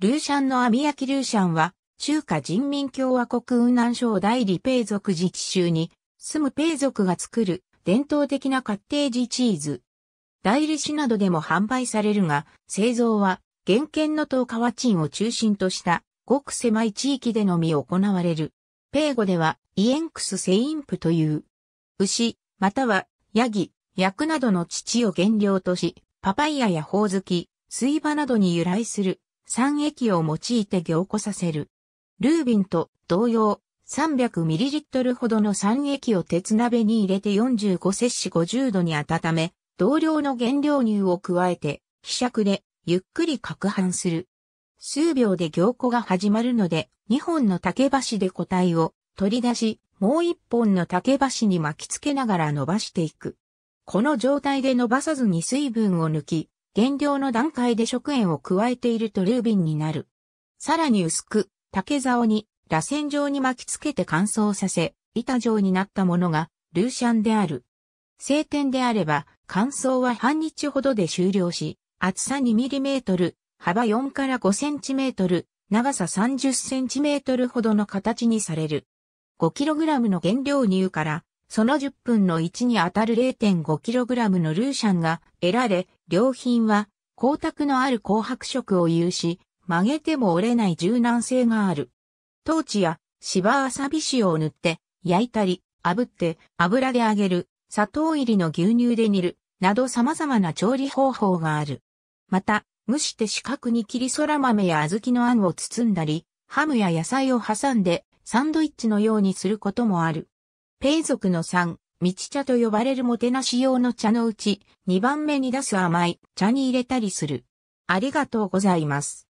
ルーシャンの網焼きルーシャンは、中華人民共和国雲南省代理ペイ族自治州に、住むペイ族が作る伝統的なカッテージチーズ。代理市などでも販売されるが、製造は、原県の東川鎮を中心とした、ごく狭い地域でのみ行われる。ペイ語では、イエンクスセインプという、牛、または、ヤギ、ヤクなどの乳を原料とし、パパイヤやホオズキ、スイバなどに由来する酸液を用いて凝固させる。ルービンと同様、300ml ほどの酸液を鉄鍋に入れて45摂氏50度に温め、同量の原料乳を加えて、希釈でゆっくり攪拌する。数秒で凝固が始まるので、2本の竹箸で個体を取り出し、もう1本の竹箸に巻きつけながら伸ばしていく。この状態で伸ばさずに水分を抜き、減量の段階で食塩を加えているとルービンになる。さらに薄く、竹竿に、螺旋状に巻きつけて乾燥させ、板状になったものが、ルーシャンである。晴天であれば、乾燥は半日ほどで終了し、厚さ 2mm、幅4から 5cm、長さ 30cm ほどの形にされる。5kg の原料乳からその10分の1にあたる 0.5kg のルーシャンが得られ、良品は光沢のある紅白色を有し、曲げても折れない柔軟性がある。トーチや芝あさび塩を塗って焼いたり、炙って油で揚げる、砂糖入りの牛乳で煮る、など様々な調理方法がある。また、蒸して四角に切りそら豆や小豆の餡を包んだり、ハムや野菜を挟んでサンドイッチのようにすることもある。ペイ族の3、道茶と呼ばれるもてなし用の茶のうち、2番目に出す甘い茶に入れたりする。ありがとうございます。